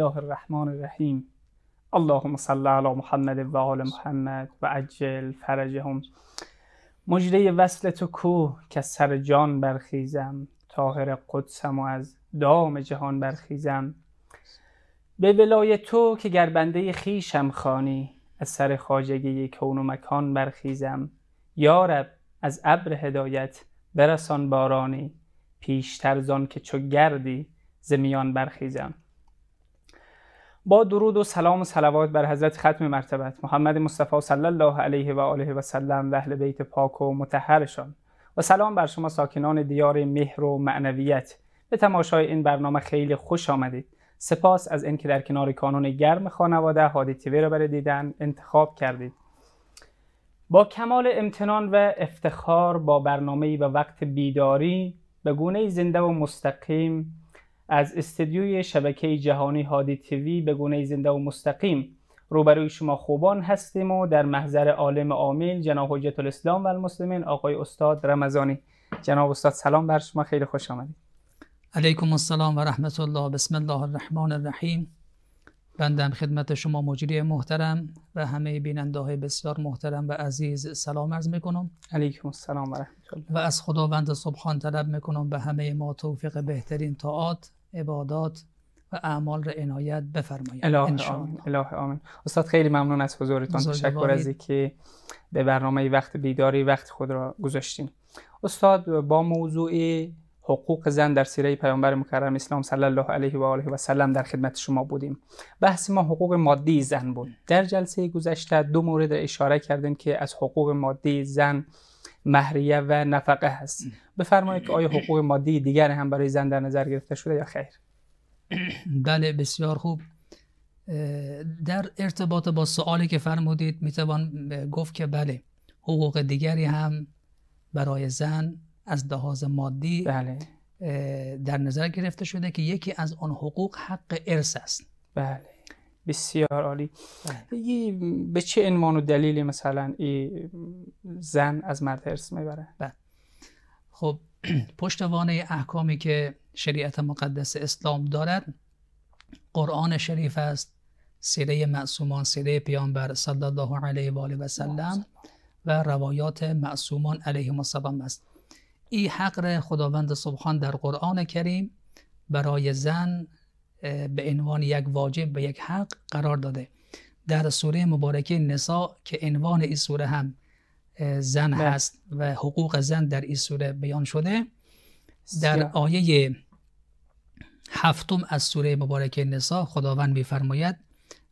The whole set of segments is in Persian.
الله الرحمن الرحیم اللهم صل علی محمد و آل محمد و عجل فرجهم مجده وصل تو کو که از سر جان برخیزم طاهر قدسم و از دام جهان برخیزم به ولای تو که گربنده خیشم خانی از سر خاجگی کون و مکان برخیزم یارب از ابر هدایت برسان بارانی پیشتر زان که چو گردی زمیان برخیزم با درود و سلام و صلوات بر حضرت ختم مرتبت محمد مصطفی صلی الله علیه و آله و سلم و اهل بیت پاک و متحرشان و سلام بر شما ساکنان دیار مهر و معنویت به تماشای این برنامه خیلی خوش آمدید سپاس از اینکه در کنار کانون گرم خانواده هادی تیوی را برای دیدن انتخاب کردید با کمال امتنان و افتخار با برنامه و وقت بیداری به گونه زنده و مستقیم از استدیوی شبکه جهانی هادی تیوی به گونه زنده و مستقیم روبروی شما خوبان هستیم و در محضر عالم عامل جناب حجت الاسلام و المسلمین آقای استاد رمضانی جناب استاد سلام بر شما خیلی خوش آمدید علیکم السلام و رحمت الله بسم الله الرحمن الرحیم بندم خدمت شما مجری محترم و همه بیننده های بسیار محترم و عزیز سلام عرض میکنم علیکم السلام و رحمت و از خداوند سبحان طلب میکنم به همه ما توفیق بهترین طاعات عبادات و اعمال را عنایت بفرمایید الله آمین آمین استاد خیلی ممنون از حضورتان تشکر از اینکه به برنامه وقت بیداری وقت خود را گذاشتیم استاد با موضوع حقوق زن در سیره پیامبر مکرم اسلام صلی الله علیه و آله و سلم در خدمت شما بودیم بحث ما حقوق مادی زن بود در جلسه گذشته دو مورد اشاره کردیم که از حقوق مادی زن مهریه و نفقه هست بفرمایید که آیا حقوق مادی دیگر هم برای زن در نظر گرفته شده یا خیر بله بسیار خوب در ارتباط با سوالی که فرمودید میتوان گفت که بله حقوق دیگری هم برای زن از دهاز مادی بله. در نظر گرفته شده که یکی از آن حقوق حق ارث است بله بسیار عالی بله. به چه عنوان و دلیلی مثلا این زن از مرد ارث میبره بله. خب پشتوانه احکامی که شریعت مقدس اسلام دارد قرآن شریف است سیره معصومان سیره پیامبر صلی الله علیه و آله و سلم و روایات معصومان علیه السلام است این را خداوند سبحان در قرآن کریم برای زن به عنوان یک واجب به یک حق قرار داده در سوره مبارکه نسا که عنوان این سوره هم زن بله. هست و حقوق زن در این سوره بیان شده در آیه هفتم از سوره مبارکه نسا خداوند میفرماید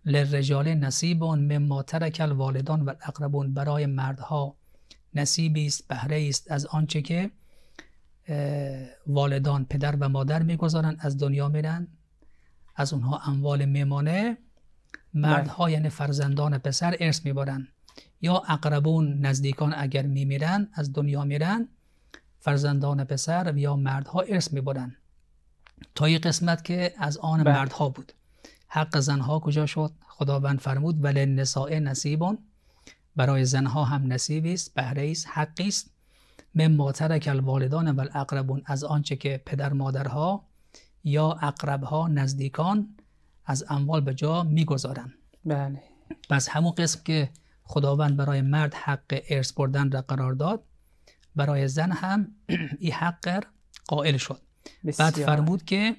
للرجال نصیبون مما ترک الوالدان و الاقربون برای مردها نصیبی است بهره است از آنچه که والدان پدر و مادر میگذارن از دنیا میرن از اونها اموال میمانه مردها بله. یعنی فرزندان پسر ارث میبرن یا اقربون نزدیکان اگر میمیرن از دنیا میرن فرزندان پسر یا مردها ارث میبرند تا یه قسمت که از آن بله. مردها بود حق زنها کجا شد خداوند فرمود ولی نسائه نصیبون برای زنها هم نصیبی است بهره است حقی است مما ترک الوالدان و الاقربون از آنچه که پدر مادرها یا اقربها نزدیکان از اموال به جا میگذارند بله پس همون قسم که خداوند برای مرد حق ارث بردن را قرار داد برای زن هم این حق قائل شد بعد فرمود که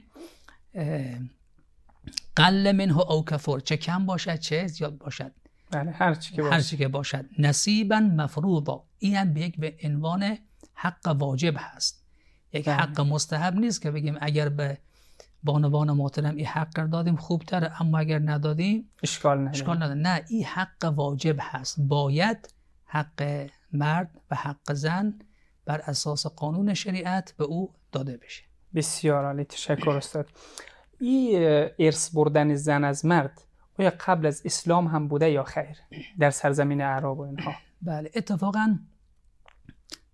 قل منه او کفر چه کم باشد چه زیاد باشد بله هر که باشد, هر که باشد. نصیبا مفروضا این هم به یک به عنوان حق واجب هست یک بله. حق مستحب نیست که بگیم اگر به بانوان محترم این حق را دادیم خوبتر اما اگر ندادیم اشکال نداره اشکال نداره نه این حق واجب هست باید حق مرد و حق زن بر اساس قانون شریعت به او داده بشه بسیار عالی تشکر استاد این ارث بردن زن از مرد آیا قبل از اسلام هم بوده یا خیر در سرزمین عرب و اینها بله اتفاقا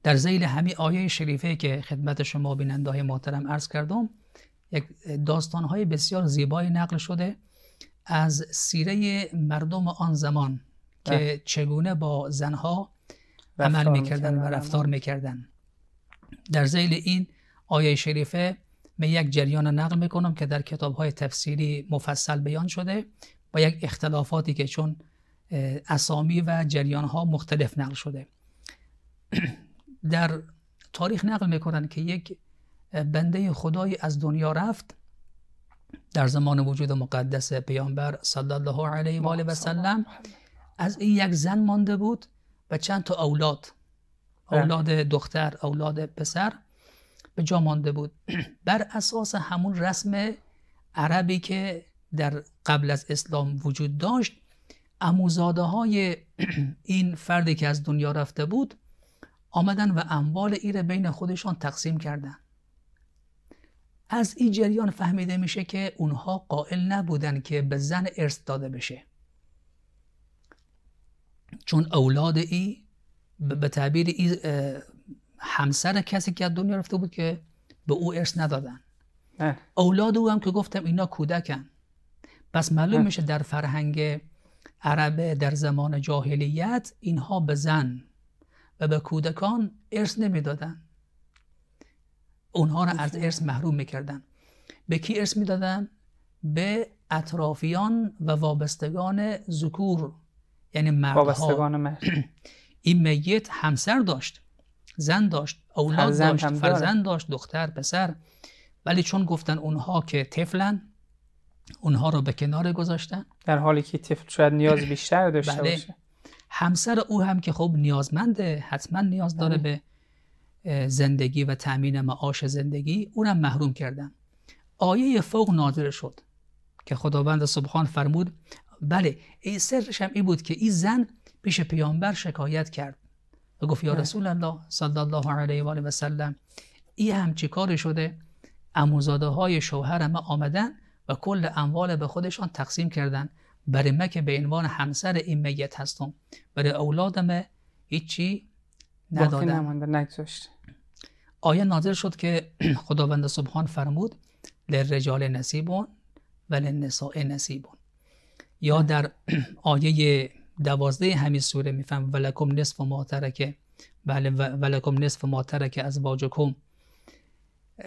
در زیل همین آیه شریفه که خدمت شما بیننده های محترم عرض کردم یک داستان های بسیار زیبایی نقل شده از سیره مردم آن زمان که بله. چگونه با زنها عمل میکردن و رفتار میکردن در زیل این آیه شریفه من یک جریان نقل میکنم که در کتاب های تفسیری مفصل بیان شده با یک اختلافاتی که چون اسامی و جریان ها مختلف نقل شده در تاریخ نقل میکنن که یک بنده خدایی از دنیا رفت در زمان وجود مقدس پیامبر صلی الله علیه و آله و سلم از این یک زن مانده بود و چند تا اولاد بله. اولاد دختر اولاد پسر به جا مانده بود بر اساس همون رسم عربی که در قبل از اسلام وجود داشت اموزاده های این فردی که از دنیا رفته بود آمدن و اموال ای بین خودشان تقسیم کردن از این جریان فهمیده میشه که اونها قائل نبودن که به زن ارث داده بشه چون اولاد ای به تعبیر ای همسر کسی که از دنیا رفته بود که به او ارث ندادن بله. اولاد او هم که گفتم اینا کودکن پس معلوم میشه در فرهنگ عربه در زمان جاهلیت اینها به زن و به کودکان ارث نمیدادن اونها را از ارث محروم میکردن به کی ارث میدادن به اطرافیان و وابستگان ذکور یعنی مردها وابستگان این میت همسر داشت زن داشت اولاد داشت فرزند داشت دختر پسر ولی چون گفتن اونها که طفلن اونها رو به کنار گذاشتن در حالی که طفل شاید نیاز بیشتر داشته بله. باشه همسر او هم که خب نیازمنده حتما نیاز داره بله. به زندگی و تامین معاش زندگی اونم محروم کردن آیه فوق نادر شد که خداوند سبحان فرمود بله این سرش هم بود که این زن پیش پیامبر شکایت کرد و گفت یا بله. رسول الله صلی الله علیه و آله و سلم این هم چی کار شده اموزاده های شوهرم آمدن و کل اموال به خودشان تقسیم کردن برای من که به عنوان همسر این میت هستم برای اولادم هیچی ندادم آیه نازل شد که خداوند سبحان فرمود لرجال نصیبون و لنساء نصیبون یا بله. در آیه دوازده همین سوره میفهم ولکم نصف ما ترکه بله ولکم نصف ما ترکه از باجکم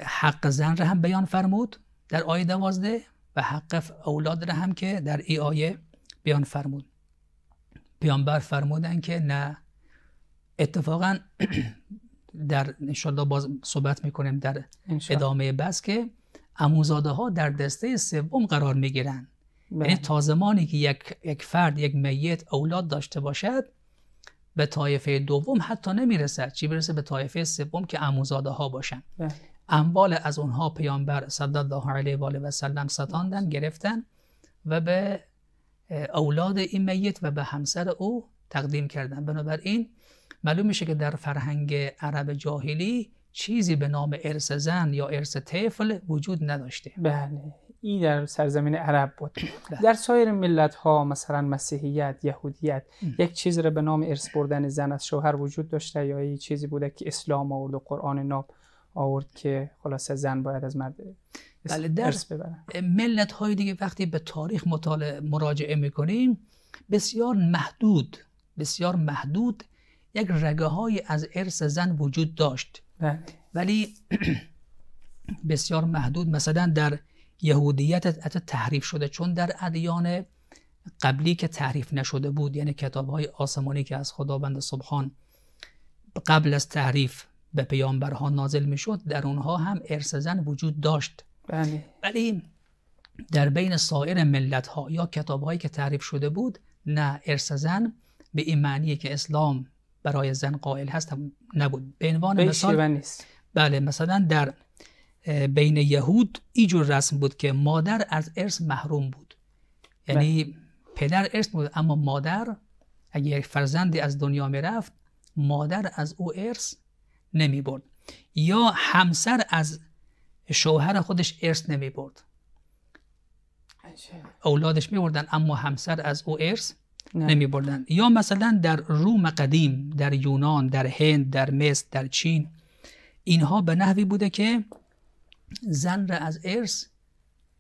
حق زن را هم بیان فرمود در آیه دوازده و حق اولاد را هم که در ای آیه بیان فرمود پیامبر فرمودن که نه اتفاقا در انشالله باز صحبت میکنیم در ادامه بس که اموزاده ها در دسته سوم قرار میگیرن بله. یعنی تا زمانی که یک،, یک فرد یک میت اولاد داشته باشد به طایفه دوم حتی نمیرسد چی برسه به طایفه سوم که اموزاده ها باشن بله. اموال از اونها پیامبر صلی الله علیه و آله و سلم ستاندن گرفتن و به اولاد این میت و به همسر او تقدیم کردن بنابراین معلوم میشه که در فرهنگ عرب جاهلی چیزی به نام ارث زن یا ارث طفل وجود نداشته بله این در سرزمین عرب بود بله. در سایر ملت ها مثلا مسیحیت یهودیت یک چیز را به نام ارث بردن زن از شوهر وجود داشته یا یه چیزی بوده که اسلام و قرآن ناب آورد که خلاصه زن باید از مرد بله در ملت های دیگه وقتی به تاریخ مطالعه مراجعه میکنیم بسیار محدود بسیار محدود یک رگه های از ارث زن وجود داشت بله. ولی بسیار محدود مثلا در یهودیت حتی تحریف شده چون در ادیان قبلی که تحریف نشده بود یعنی کتاب های آسمانی که از خداوند سبحان قبل از تحریف به پیامبرها نازل شد در اونها هم ارث زن وجود داشت بله ولی در بین سایر ملت ها یا کتاب هایی که تعریف شده بود نه ارث زن به این معنی که اسلام برای زن قائل هست نبود به عنوان مثال نیست. بله مثلا در بین یهود اینجور رسم بود که مادر از ارث محروم بود یعنی بله. پدر ارث بود اما مادر اگر فرزندی از دنیا میرفت مادر از او ارث نمی برد یا همسر از شوهر خودش ارث نمی برد اولادش می بردن اما همسر از او ارث نمی بردن یا مثلا در روم قدیم در یونان در هند در مصر در چین اینها به نحوی بوده که زن را از ارث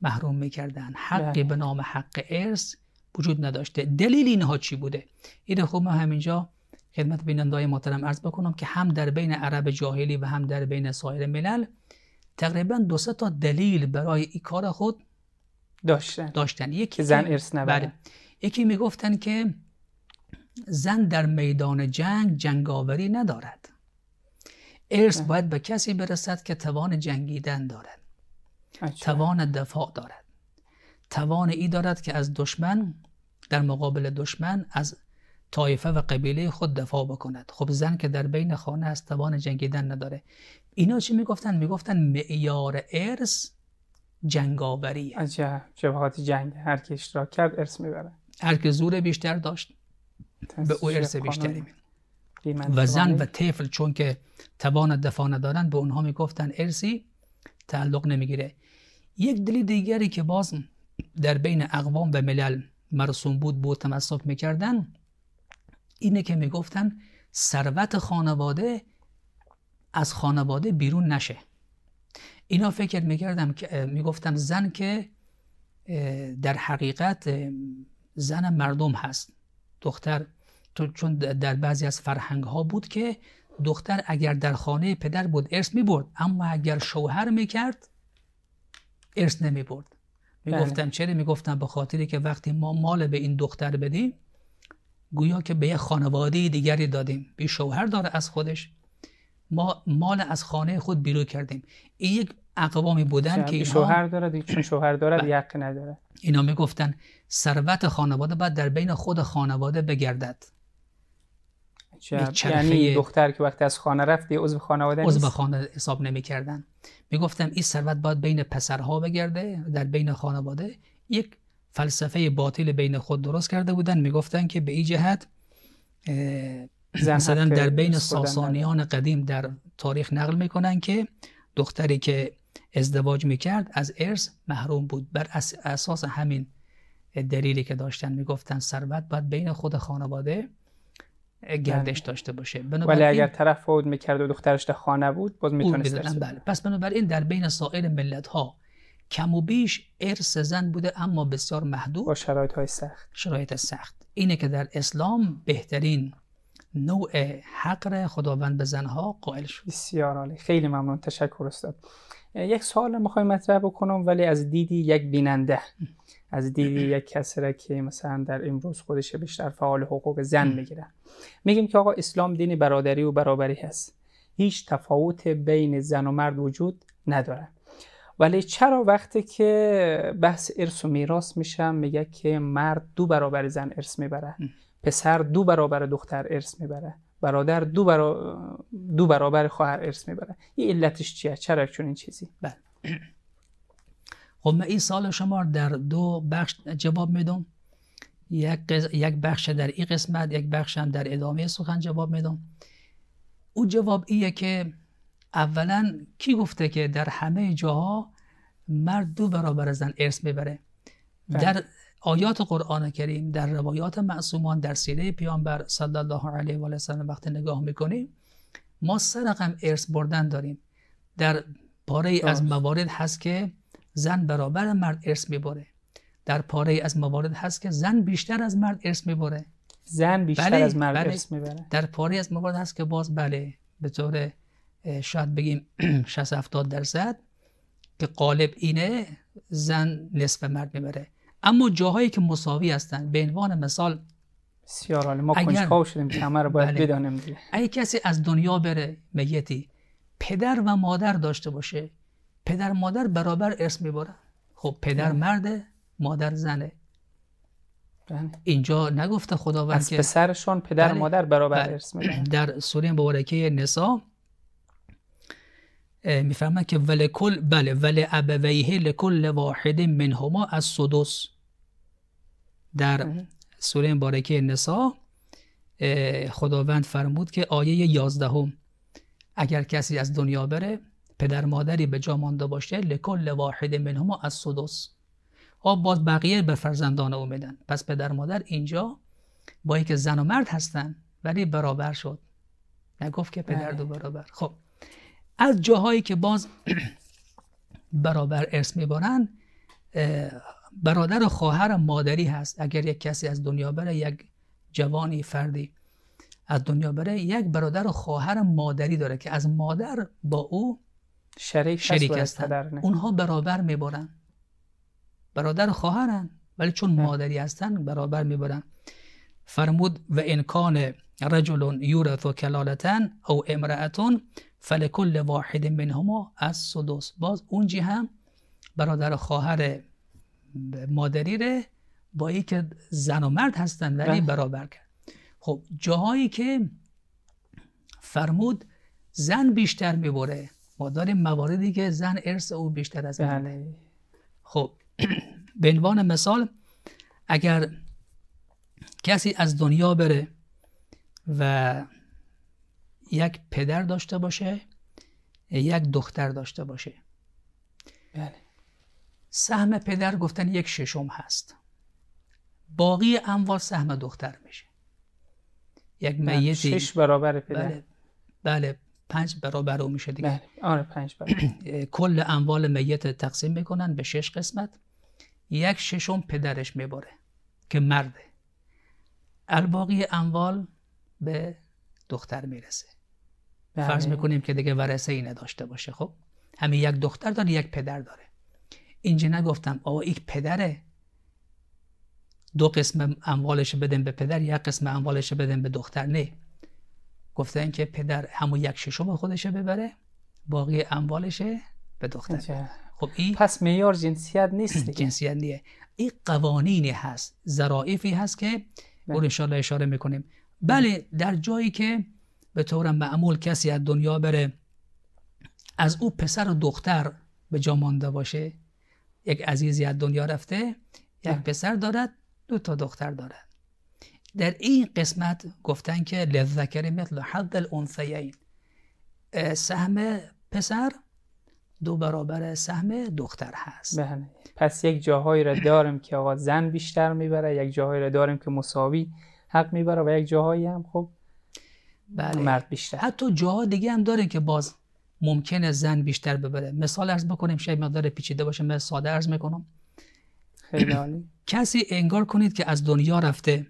محروم میکردن حقی بله. به نام حق ارث وجود نداشته دلیل اینها چی بوده اینه خب ما همینجا خدمت بینندای محترم عرض بکنم که هم در بین عرب جاهلی و هم در بین سایر ملل تقریبا دو تا دلیل برای این کار خود داشتن داشتن یکی زن ارث نبره بله. یکی میگفتن که زن در میدان جنگ جنگاوری ندارد ارث بله. باید به کسی برسد که توان جنگیدن دارد توان دفاع دارد توان ای دارد که از دشمن در مقابل دشمن از طایفه و قبیله خود دفاع بکند خب زن که در بین خانه است توان جنگیدن نداره اینا چی میگفتن میگفتن معیار ارث جنگاوری عجب جبهات جنگ هر کی اشتراک کرد ارث میبره هر که زور بیشتر داشت به او ارث بیشتری و زن و طفل چون که توان دفاع ندارن به اونها میگفتن ارسی تعلق نمیگیره یک دلی دیگری که باز در بین اقوام و ملل مرسوم بود بود تمسک میکردن اینه که میگفتن ثروت خانواده از خانواده بیرون نشه اینا فکر میکردم که میگفتن زن که در حقیقت زن مردم هست دختر چون در بعضی از فرهنگ ها بود که دختر اگر در خانه پدر بود ارث می برد اما اگر شوهر می کرد ارث نمی برد می گفتن بله. چرا می گفتن به خاطری که وقتی ما مال به این دختر بدیم گویا که به یه خانواده دیگری دادیم بی شوهر داره از خودش ما مال از خانه خود بیرون کردیم این یک اقوامی بودن بله، که شوهر دارد چون بله. شوهر دارد یق بله. نداره اینا میگفتن ثروت خانواده بعد در بین خود خانواده بگردد یعنی دختر که وقتی از خانه رفت عضو خانواده عضو خانه حساب نمیکردن میگفتم این ثروت باید بین پسرها بگرده در بین خانواده یک فلسفه باطل بین خود درست کرده بودن میگفتن که به این جهت مثلا در بین ساسانیان قدیم در تاریخ نقل میکنن که دختری که ازدواج میکرد از ارث محروم بود بر اساس همین دلیلی که داشتن میگفتن ثروت باید بین خود خانواده گردش بله. داشته باشه ولی اگر طرف فوت میکرد و دخترش خانه بود باز میتونست بله پس بنابراین در بین سایر ملت ها کم و بیش ارث زن بوده اما بسیار محدود با شرایط های سخت شرایط سخت اینه که در اسلام بهترین نوع حقر خداوند به زنها قائل شد بسیار عالی خیلی ممنون تشکر استاد یک سوال میخوایم مطرح بکنم ولی از دیدی یک بیننده از دیدی یک کسی را که مثلا در امروز خودش بیشتر فعال حقوق زن میگیره میگیم که آقا اسلام دینی برادری و برابری هست هیچ تفاوت بین زن و مرد وجود نداره ولی چرا وقتی که بحث ارث و میراث میشم میگه که مرد دو برابر زن ارث میبره پسر دو برابر دختر ارث میبره برادر دو, برا... دو برابر خواهر ارث میبره این علتش چیه چرا چون این چیزی بله خب من این سال شما در دو بخش جواب میدم یک, یک بخش در این قسمت یک بخش هم در ادامه سخن جواب میدم او جواب ایه که اولا کی گفته که در همه جاها مرد دو برابر زن ارث میبره بله. در آیات قرآن کریم در روایات معصومان در سیره پیامبر صلی الله علیه و سلم وقتی نگاه میکنیم ما سرقم رقم ارث بردن داریم در پاره ای از موارد هست که زن برابر مرد ارث میبره در پاره ای از موارد هست که زن بیشتر از مرد ارث میبره زن بیشتر بله، از مرد بله، ارث میبره در پاره از موارد هست که باز بله به طور شاید بگیم 60 70 درصد که قالب اینه زن نصف مرد میبره اما جاهایی که مساوی هستن به عنوان مثال بسیار ما اگر... شدیم کمر باید بله. بدانیم دیگه اگه کسی از دنیا بره میتی پدر و مادر داشته باشه پدر مادر برابر ارث میبرن خب پدر بله. مرده مادر زنه بله. اینجا نگفته خداوند که از پدر بله. مادر برابر ارث میبرن در سوره مبارکه نسا میفهمن که کل بله ول ابویه لکل واحد منهما از سدس در سوره مبارکه نسا خداوند فرمود که آیه یازدهم اگر کسی از دنیا بره پدر مادری به جا مانده باشه لکل واحد منهما از سدس آب باز بقیه به فرزندان او میدن پس پدر مادر اینجا با اینکه زن و مرد هستن ولی برابر شد نگفت که پدر دو بله. برابر خب از جاهایی که باز برابر ارث میبارند برادر و خواهر مادری هست اگر یک کسی از دنیا بره یک جوانی فردی از دنیا بره یک برادر و خواهر مادری داره که از مادر با او شریک, شریک هستن اونها برابر میبارند برادر و خواهرن ولی چون مادری هستن برابر میبرند فرمود و انکان رجل یورث و کلالتن او امرأتون فلکل واحد منهما از سدوس باز اونجی هم برادر و خواهر ره با ای که زن و مرد هستن ولی بله. برابر کرد خب جاهایی که فرمود زن بیشتر میبره ما داریم مواردی که زن ارث او بیشتر از بله. خب به عنوان مثال اگر کسی از دنیا بره و یک پدر داشته باشه یک دختر داشته باشه بله سهم پدر گفتن یک ششم هست باقی اموال سهم دختر میشه یک بله، میت شش برابر پدر بله, بله. پنج برابر او میشه دیگه بله. آره پنج برابر کل اموال میت تقسیم میکنن به شش قسمت یک ششم پدرش میباره که مرده الباقی اموال به دختر میرسه فرض بله. میکنیم که دیگه ورثه ای نداشته باشه خب همین یک دختر داره یک پدر داره اینجا نگفتم آقا یک پدره دو قسم اموالش بدن به پدر یک قسم اموالش بدن به دختر نه گفتن که پدر همون یک ششم خودش ببره باقی اموالش به دختر ببره. خب این پس میار جنسیت نیست جنسیت نیه این قوانینی هست ظرافی هست که بله. اون انشالله اشاره میکنیم بله در جایی که به طور معمول کسی از دنیا بره از او پسر و دختر به جا مانده باشه یک عزیزی از دنیا رفته یک بله. پسر دارد دو تا دختر دارد در این قسمت گفتن که لذکر مثل حد الانثیین سهم پسر دو برابر سهم دختر هست بله پس یک جاهایی را داریم که آقا زن بیشتر میبره یک جاهایی را داریم که مساوی حق میبره و یک جاهایی هم خب بله. مرد بیشتر حتی جاها دیگه هم داره که باز ممکنه زن بیشتر ببره مثال ارز بکنیم شاید مقدار پیچیده باشه من ساده ارز میکنم خیلی کسی انگار کنید که از دنیا رفته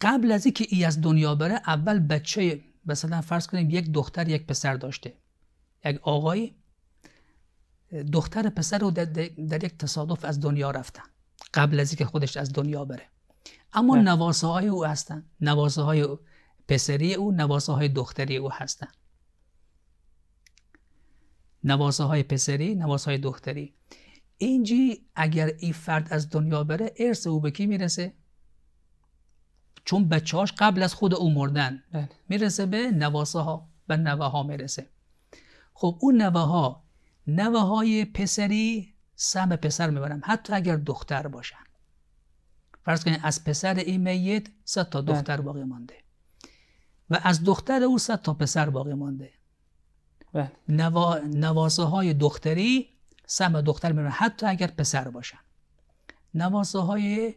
قبل از اینکه ای از دنیا بره اول بچه مثلا فرض کنیم یک دختر یک پسر داشته یک آقای دختر پسر رو در, در, یک تصادف از دنیا رفتن قبل از اینکه خودش از دنیا بره اما بله. نواسه های او هستند نواسه های پسری او نواسه های دختری او هستن نواسه های پسری نواسه های دختری اینجی اگر این فرد از دنیا بره ارث او به کی میرسه چون بچهاش قبل از خود او مردن بله. میرسه به نواسه ها و نوه ها میرسه خب اون نوه ها نوه های پسری سم پسر میبرم، حتی اگر دختر باشن فرض کنید از پسر این میت 100 تا بله. دختر باقی مانده و از دختر او صد تا پسر باقی مانده بله. نوا... نواسه های دختری سم دختر میبرن حتی اگر پسر باشن نواسه های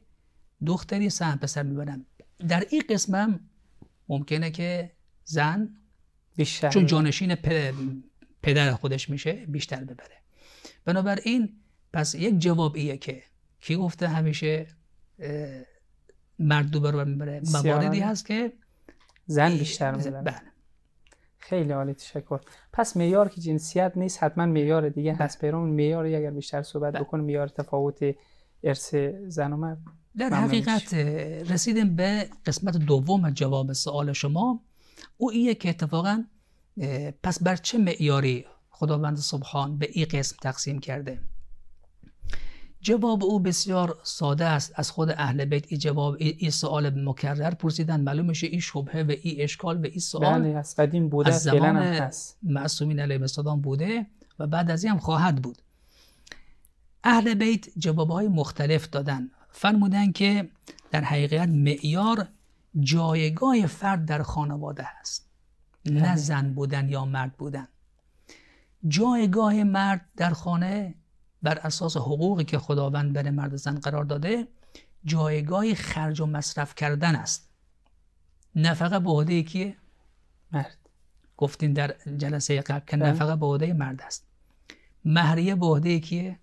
دختری سم پسر میبرن در این قسم هم ممکنه که زن بیشتر چون جانشین پدر خودش میشه بیشتر ببره بنابراین پس یک جواب ایه که کی گفته همیشه مرد دو برابر میبره مواردی هست که زن بیشتر میبره بله. خیلی عالی تشکر پس میار که جنسیت نیست حتما میار دیگه بله. هست پیرامون معیار اگر بیشتر صحبت بله. بکنم معیار تفاوت ارث زن و مرد در حقیقت رسیدیم به قسمت دوم جواب سوال شما او ایه که اتفاقا پس بر چه معیاری خداوند سبحان به این قسم تقسیم کرده جواب او بسیار ساده است از خود اهل بیت این جواب این سوال مکرر پرسیدن معلوم میشه این شبهه و این اشکال و این سوال بله از قدیم بوده از زمان معصومین علیه السلام بوده و بعد از این هم خواهد بود اهل بیت جوابهای مختلف دادن فرمودن که در حقیقت معیار جایگاه فرد در خانواده است نه بله. زن بودن یا مرد بودن جایگاه مرد در خانه بر اساس حقوقی که خداوند بر مرد زن قرار داده جایگاه خرج و مصرف کردن است نفقه به عهده کیه مرد گفتین در جلسه قبل که نفقه بله. به عهده مرد است مهریه به عهده کیه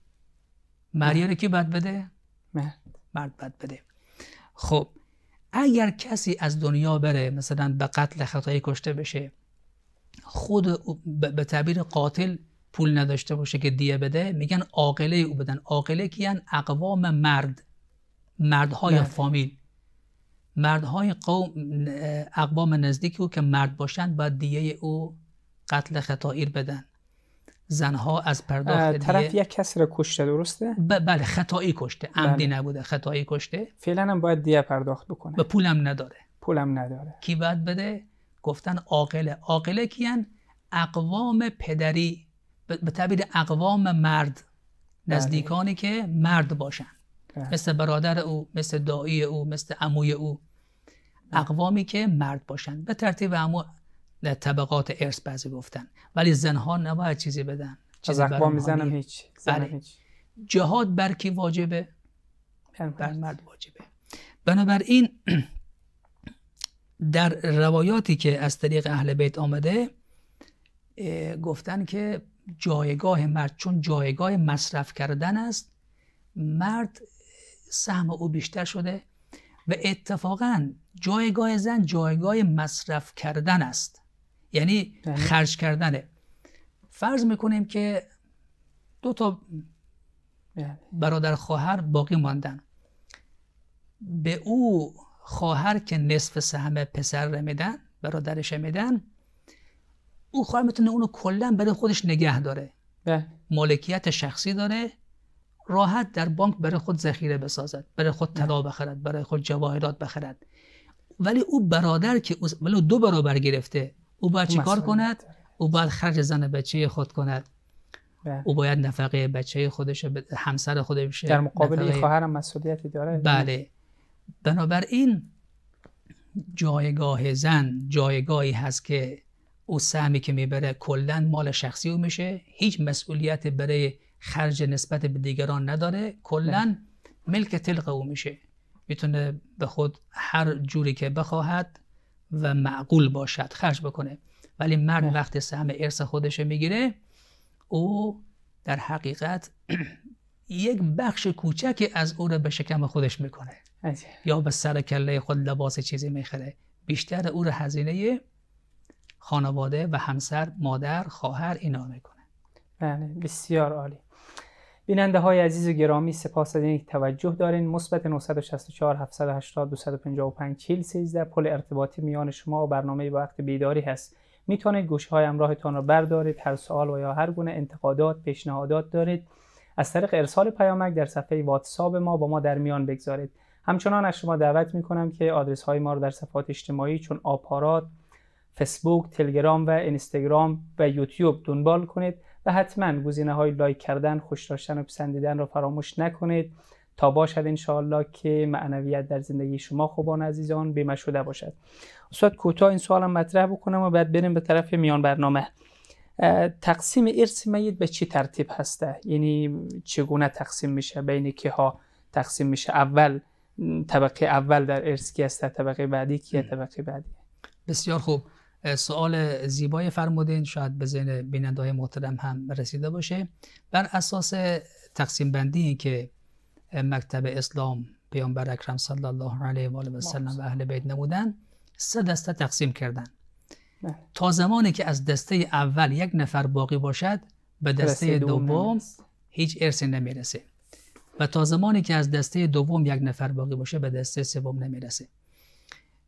مهریه رو کی بد بده مرد مرد بد بده خب اگر کسی از دنیا بره مثلا به قتل خطایی کشته بشه خود به تعبیر قاتل پول نداشته باشه که دیه بده میگن عاقله او بدن عاقله کیان اقوام مرد مردهای مرد. فامیل مردهای قوم اقوام نزدیک او که مرد باشن باید دیه او قتل خطائیر بدن زنها از پرداخت دیه طرف یک کسی را کشته درسته؟ بله خطایی کشته بله. عمدی نبوده خطایی کشته فعلا هم باید دیه پرداخت بکنه به پولم نداره پولم نداره کی باید بده؟ گفتن عاقله عاقله کیان اقوام پدری به تعبیر اقوام مرد نزدیکانی بله. که مرد باشن بله. مثل برادر او مثل دایی او مثل عموی او بله. اقوامی که مرد باشن به ترتیب عمو طبقات ارث بعضی گفتن ولی زنها نباید چیزی بدن چیزی از اقوام هیچ بله. هیچ جهاد بر کی واجبه بر مرد واجبه بنابراین در روایاتی که از طریق اهل بیت آمده گفتن که جایگاه مرد چون جایگاه مصرف کردن است مرد سهم او بیشتر شده و اتفاقا جایگاه زن جایگاه مصرف کردن است یعنی بله. خرج کردنه فرض میکنیم که دو تا بله. برادر خواهر باقی ماندن به او خواهر که نصف سهم پسر میدن برادرش میدن او خواهر میتونه اونو کلا برای خودش نگه داره مالکیت شخصی داره راحت در بانک برای خود ذخیره بسازد برای خود طلا بخرد برای خود جواهرات بخرد ولی او برادر که او دو برابر گرفته او باید چی کار کند او باید خرج زن بچه خود کند او باید نفقه بچه خودش همسر خودش در مقابل خواهرم مسئولیتی داره بله بنابراین جایگاه زن جایگاهی هست که او سهمی که میبره کلا مال شخصی او میشه هیچ مسئولیت برای خرج نسبت به دیگران نداره کلا بله. ملک تلق او میشه میتونه به خود هر جوری که بخواهد و معقول باشد خرج بکنه ولی مرد بله. وقتی سهم ارث خودش میگیره او در حقیقت یک بخش کوچکی از او رو به شکم خودش میکنه یا به سر کله خود لباس چیزی میخره بیشتر او رو هزینه خانواده و همسر مادر خواهر اینا میکنه بله بسیار عالی بیننده های عزیز و گرامی سپاس از اینکه توجه دارین مثبت 964 780 255 40 13 پل ارتباطی میان شما و برنامه وقت بیداری هست میتونید گوش های همراهتان را بردارید هر سوال و یا هر گونه انتقادات پیشنهادات دارید از طریق ارسال پیامک در صفحه واتساپ ما با ما در میان بگذارید همچنان از شما دعوت میکنم که آدرس های ما را در صفحات اجتماعی چون آپارات فیسبوک، تلگرام و اینستاگرام و یوتیوب دنبال کنید و حتما گزینه های لایک کردن، خوش داشتن و پسندیدن را فراموش نکنید تا باشد انشاءالله که معنویت در زندگی شما خوبان عزیزان بیمه شده باشد استاد کوتاه این سوالم مطرح بکنم و بعد بریم به طرف میان برنامه تقسیم ارث میت به چی ترتیب هسته یعنی چگونه تقسیم میشه بین که ها تقسیم میشه اول طبقه اول در ارث کی هسته طبقه بعدی کیه طبقه بعدی بسیار خوب سوال زیبای فرمودین شاید به ذهن بیننده محترم هم رسیده باشه بر اساس تقسیم بندی که مکتب اسلام پیامبر اکرم صلی الله علیه و آله و سلم و اهل بیت نمودن سه دسته تقسیم کردن بله. تا زمانی که از دسته اول یک نفر باقی باشد به دسته دوم هیچ ارسی نمیرسه و تا زمانی که از دسته دوم یک نفر باقی باشه به دسته سوم نمیرسه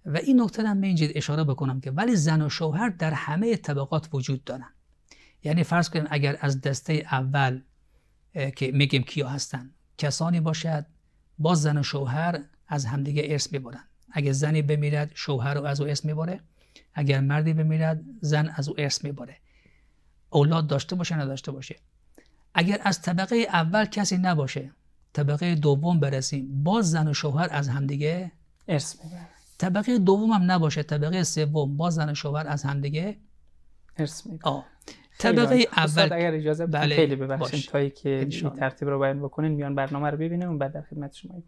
و این نکته هم من اینجا اشاره بکنم که ولی زن و شوهر در همه طبقات وجود دارن یعنی فرض کنیم اگر از دسته اول که میگیم کیا هستن کسانی باشد باز زن و شوهر از همدیگه ارث میبرن اگر زنی بمیرد شوهر رو از او ارث میبره اگر مردی بمیرد زن از او ارث میبره اولاد داشته باشه نداشته باشه اگر از طبقه اول کسی نباشه طبقه دوم برسیم باز زن و شوهر از همدیگه ارث میبرن طبقه دوم هم نباشه طبقه سوم با زن شوهر از همدیگه ارث طبقه اول اگر اجازه بله. خیلی ببخشید تا که این ترتیب رو بیان بکنین میان برنامه رو ببینیم بعد در خدمت شما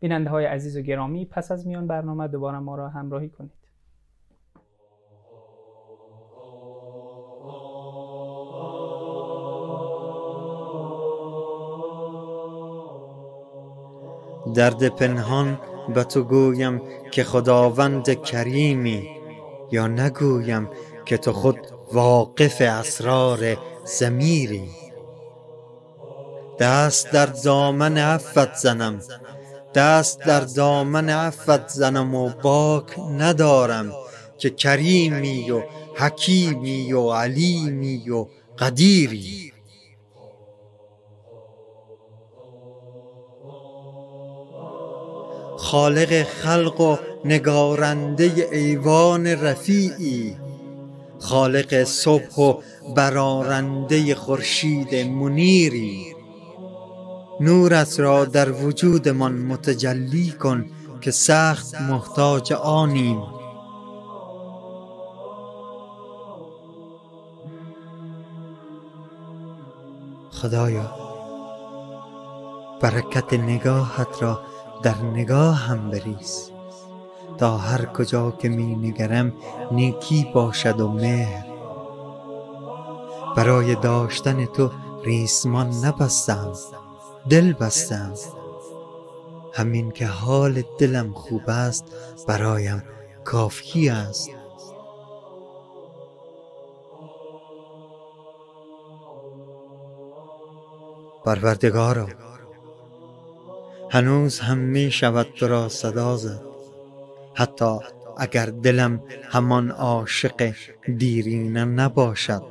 بیننده های عزیز و گرامی پس از میان برنامه دوباره ما را همراهی کنید درد پنهان به تو گویم که خداوند کریمی یا نگویم که تو خود واقف اسرار زمیری دست در دامن عفت زنم دست در دامن عفت زنم و باک ندارم که کریمی و حکیمی و علیمی و قدیری خالق خلق و نگارنده ایوان رفیعی خالق صبح و برارنده خورشید منیری نورت را در وجودمان متجلی کن که سخت محتاج آنیم خدایا برکت نگاهت را در نگاه هم بریز تا هر کجا که می نگرم نیکی باشد و مهر برای داشتن تو ریسمان نبستم دل بستم همین که حال دلم خوب است برایم کافی است پروردگارم هنوز هم می شود تو را صدا زد حتی اگر دلم همان عاشق دیرینه نباشد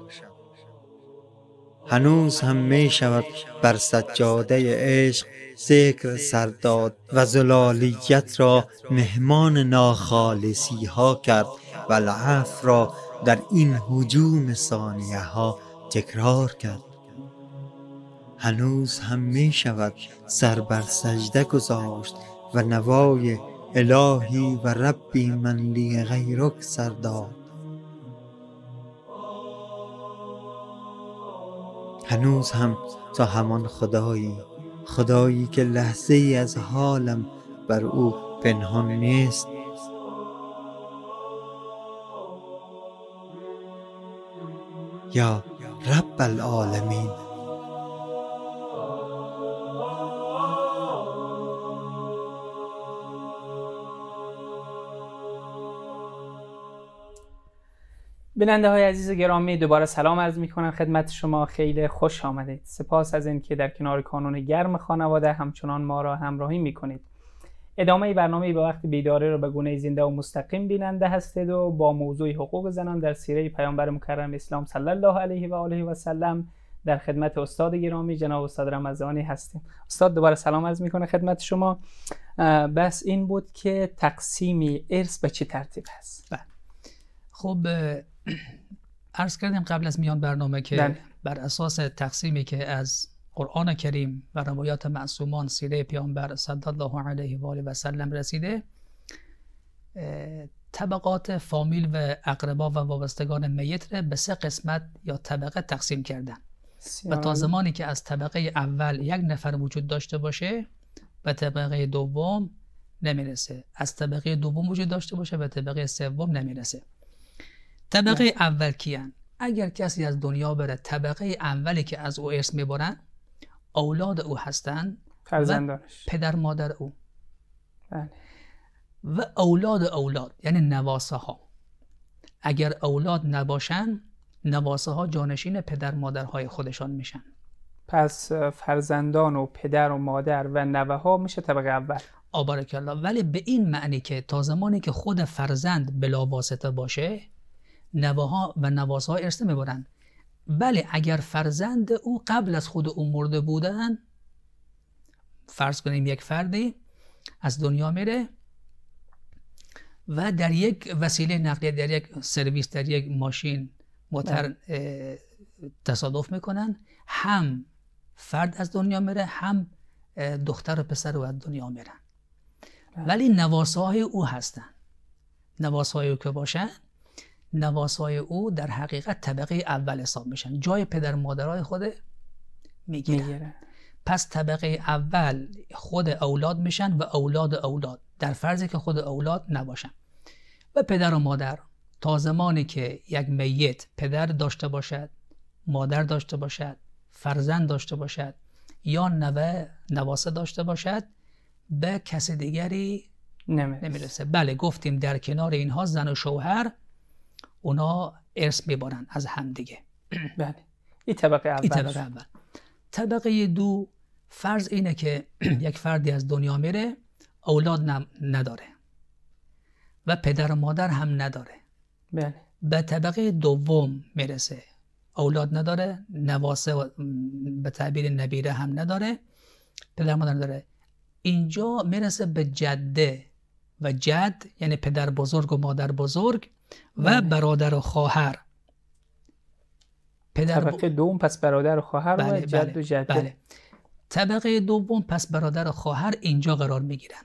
هنوز هم می شود بر سجاده عشق ذکر سرداد و زلالیت را مهمان ناخالصی ها کرد و لعف را در این حجوم ثانیه ها تکرار کرد هنوز هم می شود سر بر سجده گذاشت و نوای الهی و ربی من لی غیرک سر داد هنوز هم تا همان خدایی خدایی که لحظه ای از حالم بر او پنهان نیست یا رب العالمین بیننده های عزیز گرامی دوباره سلام عرض می کنم خدمت شما خیلی خوش آمدید سپاس از اینکه در کنار کانون گرم خانواده همچنان ما را همراهی می کنید ادامه برنامه به وقت بیداری را به گونه زنده و مستقیم بیننده هستید و با موضوع حقوق زنان در سیره پیامبر مکرم اسلام صلی الله علیه و آله و سلم در خدمت استاد گرامی جناب استاد رمضانی هستیم استاد دوباره سلام عرض میکنه خدمت شما بس این بود که تقسیم ارث به چه ترتیب هست بله. خب عرض کردیم قبل از میان برنامه که بله. بر اساس تقسیمی که از قرآن کریم و روایات معصومان سیره پیامبر صلی الله علیه و آله و سلم رسیده طبقات فامیل و اقربا و وابستگان میت به سه قسمت یا طبقه تقسیم کردن و تا زمانی که از طبقه اول یک نفر وجود داشته باشه به طبقه دوم نمیرسه از طبقه دوم وجود داشته باشه به طبقه سوم نمیرسه طبقه اول کیان اگر کسی از دنیا بره طبقه اولی که از او ارث میبرن اولاد او هستند فرزندانش پدر مادر او بله. و اولاد اولاد یعنی نواسه ها اگر اولاد نباشن نواسه ها جانشین پدر های خودشان میشن پس فرزندان و پدر و مادر و نوه ها میشه طبقه اول آبارک الله ولی به این معنی که تا زمانی که خود فرزند بلا واسطه باشه نواها و نواسها ارث میبرند بله اگر فرزند او قبل از خود او مرده بودن فرض کنیم یک فردی از دنیا میره و در یک وسیله نقلیه در یک سرویس در یک ماشین موتر بله. تصادف میکنن هم فرد از دنیا میره هم دختر و پسر رو از دنیا میرن بله. ولی نواسه های او هستن نواسهای او که باشن نواسای او در حقیقت طبقه اول حساب میشن جای پدر مادرای خود میگیرن پس طبقه اول خود اولاد میشن و اولاد اولاد در فرضی که خود اولاد نباشن و پدر و مادر تا زمانی که یک میت پدر داشته باشد مادر داشته باشد فرزند داشته باشد یا نوه نواسه داشته باشد به کسی دیگری نمیرسه. نمیرسه بله گفتیم در کنار اینها زن و شوهر اونا ارث میبارن از همدیگه بله این طبقه اول طبقه اول طبقه دو فرض اینه که یک فردی از دنیا میره اولاد نداره و پدر و مادر هم نداره بله به طبقه دوم میرسه اولاد نداره نواسه به تعبیر نبیره هم نداره پدر مادر نداره اینجا میرسه به جده و جد یعنی پدر بزرگ و مادر بزرگ و بله. برادر و خواهر پدر طبقه دوم پس برادر و خواهر بله، و جد بله، و جده بله. طبقه دوم پس برادر و خواهر اینجا قرار میگیرن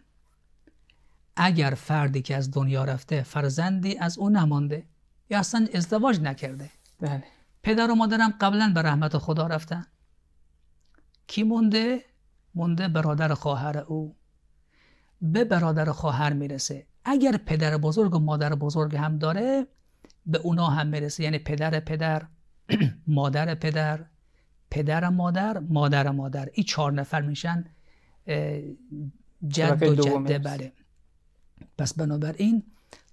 اگر فردی که از دنیا رفته فرزندی از او نمانده یا اصلا ازدواج نکرده بله. پدر و مادرم قبلا به رحمت خدا رفتن کی مونده مونده برادر خواهر او به برادر و خواهر میرسه اگر پدر بزرگ و مادر بزرگ هم داره به اونا هم میرسه یعنی پدر پدر مادر پدر پدر مادر مادر مادر این چهار نفر میشن جد و جده بله پس بنابراین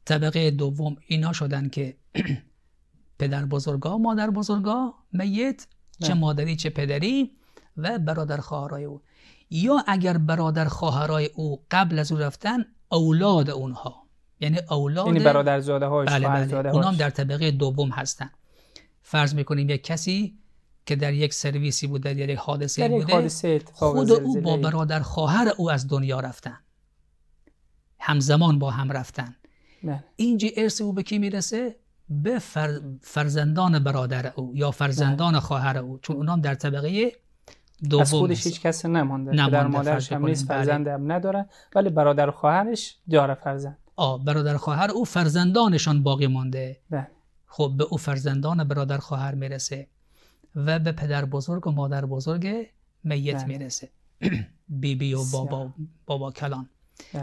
طبقه دوم اینا شدن که پدر بزرگا مادر بزرگا میت چه مادری چه پدری و برادر خواهرای او یا اگر برادر خواهرای او قبل از او رفتن اولاد اونها یعنی اولاد یعنی برادر زاده هاش بله, بله. هم در طبقه دوم هستن فرض میکنیم یک کسی که در یک سرویسی بود در یک حادثه بوده خود او با برادر خواهر او از دنیا رفتن همزمان با هم رفتن نه. اینجا ارث او به کی میرسه به فرزندان برادر او یا فرزندان خواهر او چون اونام در طبقه دوم از خودش هیچ کسی نمانده, پدر مادرش هم نیست بله. فرزند هم نداره ولی برادر خواهرش داره فرزند آ برادر خواهر او فرزندانشان باقی مانده بله. خب به او فرزندان برادر خواهر میرسه و به پدر بزرگ و مادر بزرگ میت بله. میرسه میرسه بی و بابا بابا کلان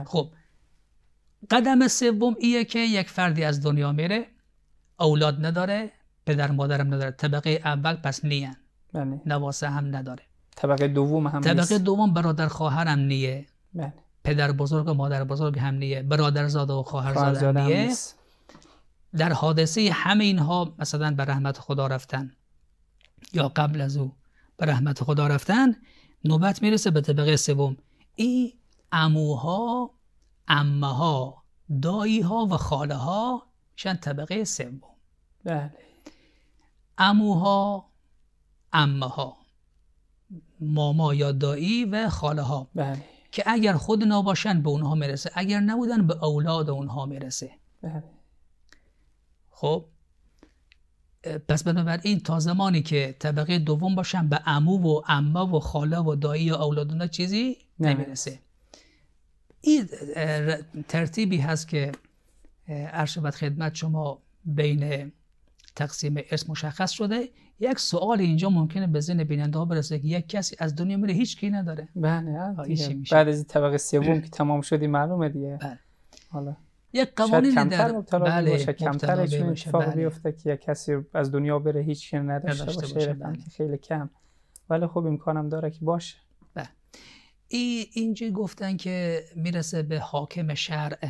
خب قدم سوم ایه که یک فردی از دنیا میره اولاد نداره پدر مادرم نداره طبقه اول پس نیان نواسه هم نداره طبقه دوم هم طبقه دوم برادر خواهر هم نیه بله. پدر بزرگ و مادر بزرگ هم نیه برادر زاده و خواهر, زاده هم نیه در حادثه همه اینها مثلا به رحمت خدا رفتن یا قبل از او به رحمت خدا رفتن نوبت میرسه به طبقه سوم ای اموها امه ها دایی ها و خاله ها میشن طبقه سوم بله اموها امه ها ماما یا دایی و خاله ها بله. که اگر خود نباشن به اونها میرسه اگر نبودن به اولاد اونها میرسه بله. خب پس بنابراین تا زمانی که طبقه دوم باشن به امو و اما و خاله و دایی و اولاد اونها چیزی نمیرسه این ترتیبی هست که عرشبت خدمت شما بین تقسیم اسم مشخص شده یک سوال اینجا ممکنه به ذهن بیننده ها برسه که یک کسی از دنیا میره هیچ کی نداره بله بعد از طبقه سوم که تمام شدی معلومه دیگه بله حالا یک قوانین در مبتلا بله باشه کمتر چون بله. اتفاق که یک کسی از دنیا بره هیچ کی نداشته باشه, بله. خیلی کم ولی خب امکانم داره که باشه بله اینجا گفتن که میرسه به حاکم شرع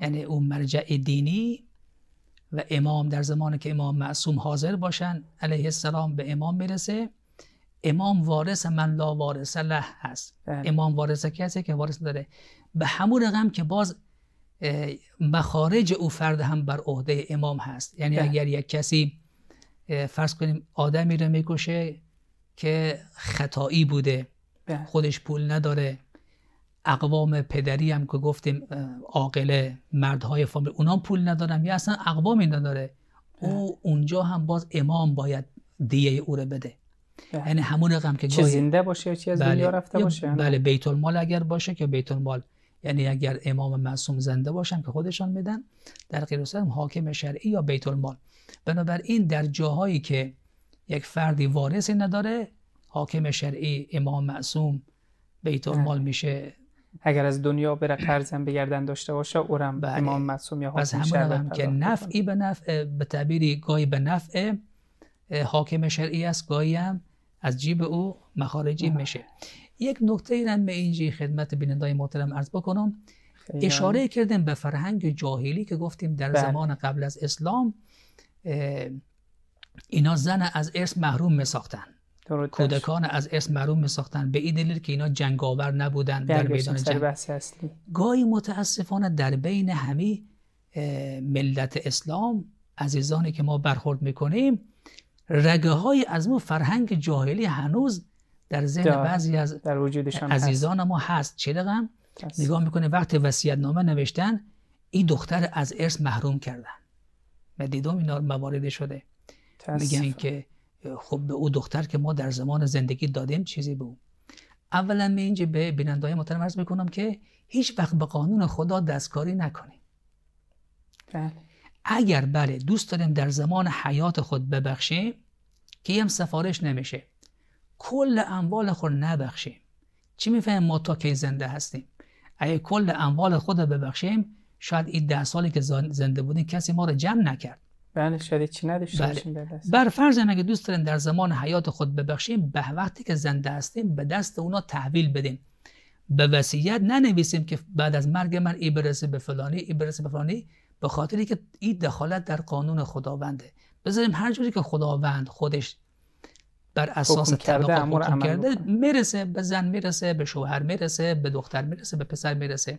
یعنی اون مرجع دینی و امام در زمانی که امام معصوم حاضر باشن علیه السلام به امام میرسه امام وارث من لا وارث له هست بله. امام وارث کسی که وارث داره به همون رقم که باز مخارج او فرد هم بر عهده امام هست یعنی بله. اگر یک کسی فرض کنیم آدمی رو میکشه که خطایی بوده بله. خودش پول نداره اقوام پدری هم که گفتیم عاقله مردهای فامیل اونا پول ندارن یا اصلا اقوامی نداره او بله. اونجا هم باز امام باید دیه او رو بده بله. یعنی همون رقم که چه زنده باشه یا بله. رفته باشه بله بیت المال اگر باشه که بیت المال یعنی اگر امام معصوم زنده باشن که خودشان میدن در غیر حاکم شرعی یا بیت المال بنابراین در جاهایی که یک فردی وارثی نداره حاکم شرعی امام معصوم بیت المال میشه اگر از دنیا بره قرضم به گردن داشته باشه اورم بله. امام معصوم یا حاکم هم که نفعی به نفع به تعبیری گاهی به نفع حاکم شرعی است گاهی هم از جیب او مخارجی میشه یک نکته ای به به جی خدمت بینندای محترم عرض بکنم اشاره کردیم به فرهنگ جاهلی که گفتیم در بله. زمان قبل از اسلام اینا زن از ارث محروم می ساختن کودکان از اسم محروم میساختن به این دلیل که اینا جنگاور نبودن در میدان جنگ گاهی متاسفانه در بین همه ملت اسلام عزیزانی که ما برخورد میکنیم رگه های از ما فرهنگ جاهلی هنوز در ذهن بعضی از در عزیزان ما هست چه دقم نگاه میکنه وقت وصیت نامه نوشتن این دختر از ارث محروم کردن و دیدم اینا موارد شده میگن که خب به او دختر که ما در زمان زندگی دادیم چیزی به او اولا من اینجا به بیننده های محترم عرض میکنم که هیچ وقت به قانون خدا دستکاری نکنیم بله. اگر بله دوست داریم در زمان حیات خود ببخشیم که هم سفارش نمیشه کل اموال خود نبخشیم چی میفهم ما تا کی زنده هستیم اگه کل اموال خود ببخشیم شاید این ده سالی که زنده بودیم کسی ما رو جمع نکرد بر بله، بله. بله، فرض اگه دوست دارین در زمان حیات خود ببخشیم به وقتی که زنده هستیم به دست اونا تحویل بدیم به وصیت ننویسیم که بعد از مرگ من ای برسه به فلانی ای برسه به فلانی به خاطری که این دخالت در قانون خداونده بذاریم هر جوری که خداوند خودش بر اساس طلاق حکم کرده, کرده میرسه به زن میرسه به شوهر میرسه به دختر میرسه به پسر میرسه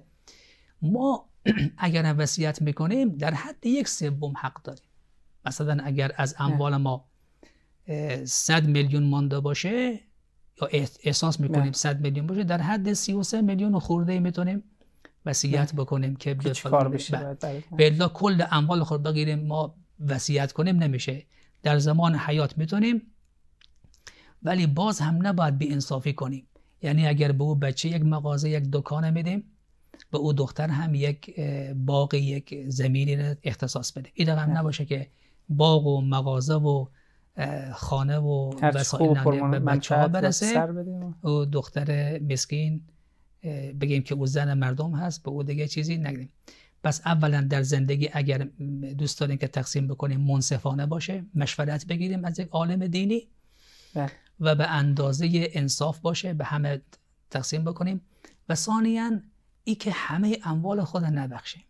ما اگر وصیت میکنیم در حد یک سوم حق داریم مثلا اگر از اموال ما 100 میلیون مانده باشه یا احساس میکنیم 100 میلیون باشه در حد 33 میلیون خورده میتونیم وصیت بکنیم که بله. به کار بشه کل اموال خود بگیریم ما وصیت کنیم نمیشه در زمان حیات میتونیم ولی باز هم نباید به انصافی کنیم یعنی اگر به او بچه یک مغازه یک دکان میدیم به او دختر هم یک باقی یک زمینی اختصاص بده این هم نباشه که باغ و مغازه و خانه و وسایل بچه ها برسه و دختر مسکین بگیم که او زن مردم هست به او دیگه چیزی نگیم پس اولا در زندگی اگر دوست داریم که تقسیم بکنیم منصفانه باشه مشورت بگیریم از یک عالم دینی بله. و به اندازه انصاف باشه به همه تقسیم بکنیم و ثانیا ای که همه اموال خود نبخشیم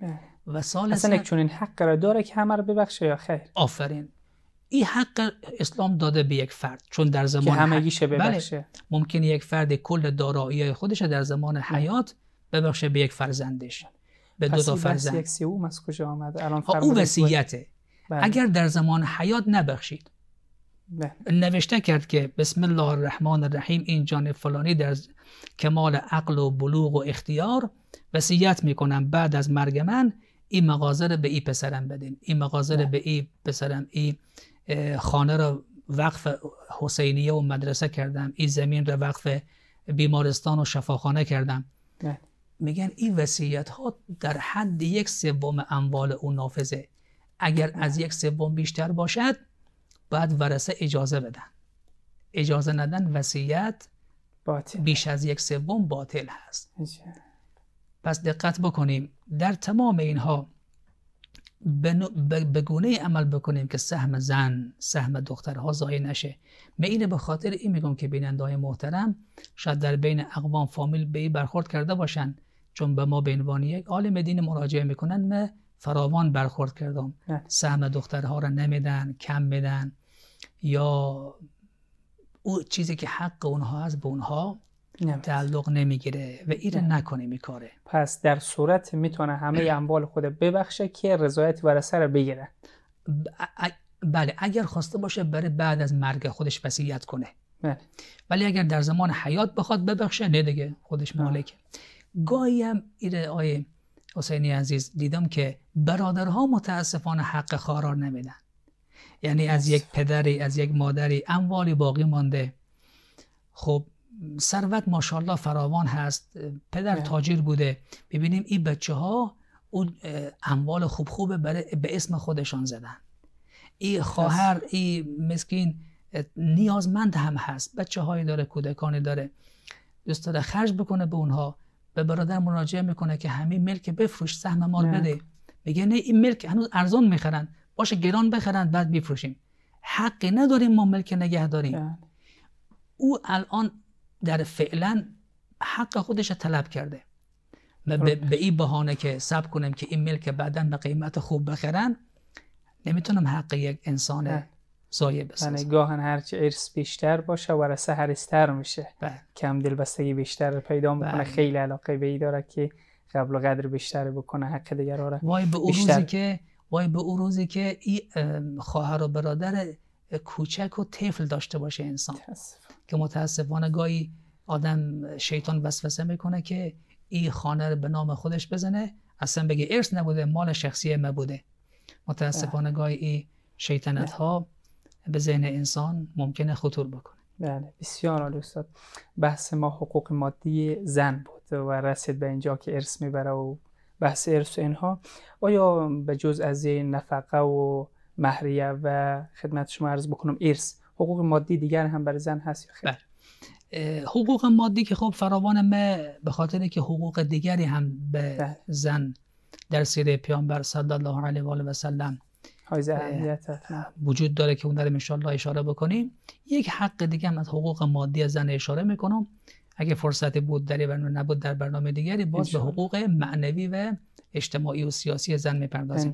بله. و سال اصلا یک چنین حق را داره که همه رو ببخشه یا خیر آفرین این حق اسلام داده به یک فرد چون در زمان که همگیشه بله، ببخشه بله ممکن یک فرد کل دارایی خودش در زمان حیات ببخشه به یک فرزندش به دو تا فرزند یک از کجا آمد الان خب، او وصیته بله. اگر در زمان حیات نبخشید بله. نوشته کرد که بسم الله الرحمن الرحیم این جان فلانی در کمال عقل و بلوغ و اختیار وصیت میکنم بعد از مرگ من این مغازه رو به این پسرم بدین این مغازه رو به این پسرم این خانه رو وقف حسینیه و مدرسه کردم این زمین رو وقف بیمارستان و شفاخانه کردم میگن این وسیعت ها در حد یک سوم اموال او نافذه اگر از یک سوم بیشتر باشد باید ورسه اجازه بدن اجازه ندن وصیت بیش از یک سوم باطل هست پس دقت بکنیم در تمام اینها به گونه عمل بکنیم که سهم زن سهم دخترها ضایع نشه به اینه به خاطر این میگم که بیننده های محترم شاید در بین اقوام فامیل به برخورد کرده باشن چون به ما به عنوان یک عالم دین مراجعه میکنن من فراوان برخورد کردم بله. سهم دخترها را نمیدن کم میدن یا او چیزی که حق اونها هست به اونها تعلق نمیگیره و ایره نکنه میکاره پس در صورت میتونه همه اموال خود ببخشه که رضایت برای سر بگیره بله اگر خواسته باشه بره بعد از مرگ خودش وصیت کنه بله. ولی اگر در زمان حیات بخواد ببخشه نه دیگه خودش مالک گاهی هم ایره آیه حسینی عزیز دیدم که برادرها متاسفانه حق خارار نمیدن یعنی از یک پدری از یک مادری اموالی باقی مانده خب ثروت ماشاءالله فراوان هست پدر بله. تاجر بوده ببینیم این بچه ها اون اموال خوب خوبه برای به اسم خودشان زدن این خواهر این مسکین نیازمند هم هست بچه هایی داره کودکانی داره دوست داره خرج بکنه به اونها به برادر مراجعه میکنه که همین ملک بفروش سهم ما بله. بده میگه نه این ملک هنوز ارزان میخرن باشه گران بخرن بعد بفروشیم حقی نداریم ما ملک نگه داریم بله. او الان در فعلا حق خودش رو طلب کرده و به این بهانه که سب کنم که این ملک بعدا به قیمت خوب بخرن نمیتونم حق یک انسان زایه یعنی بسازم یعنی گاهن هرچی ارث بیشتر باشه ورثه هرستر میشه بله. کم دلبستگی بیشتر پیدا میکنه بله. خیلی علاقه به ای داره که قبل و قدر بیشتر بکنه حق دیگرارا وای به او روزی که وای به روزی که این خواهر و برادر کوچک و طفل داشته باشه انسان که متاسفانه گاهی آدم شیطان وسوسه میکنه که این خانه رو به نام خودش بزنه اصلا بگه ارث نبوده مال شخصی ما بوده متاسفانه بله. گاهی این شیطنت ها به ذهن انسان ممکنه خطور بکنه بله بسیار عالی استاد بحث ما حقوق مادی زن بود و رسید به اینجا که ارث میبره و بحث ارث اینها آیا به جز از این نفقه و مهریه و خدمت شما عرض بکنم ارث حقوق مادی دیگر هم برای زن هست یا خیر بله حقوق مادی که خب فراوان ما به خاطر که حقوق دیگری هم به بله. زن در سیره پیامبر صلی الله علیه و آله و سلم وجود داره که اون در انشاءالله اشاره بکنیم یک حق دیگه هم از حقوق مادی زن اشاره میکنم اگه فرصت بود در برنامه نبود در برنامه دیگری باز به حقوق معنوی و اجتماعی و سیاسی زن میپردازیم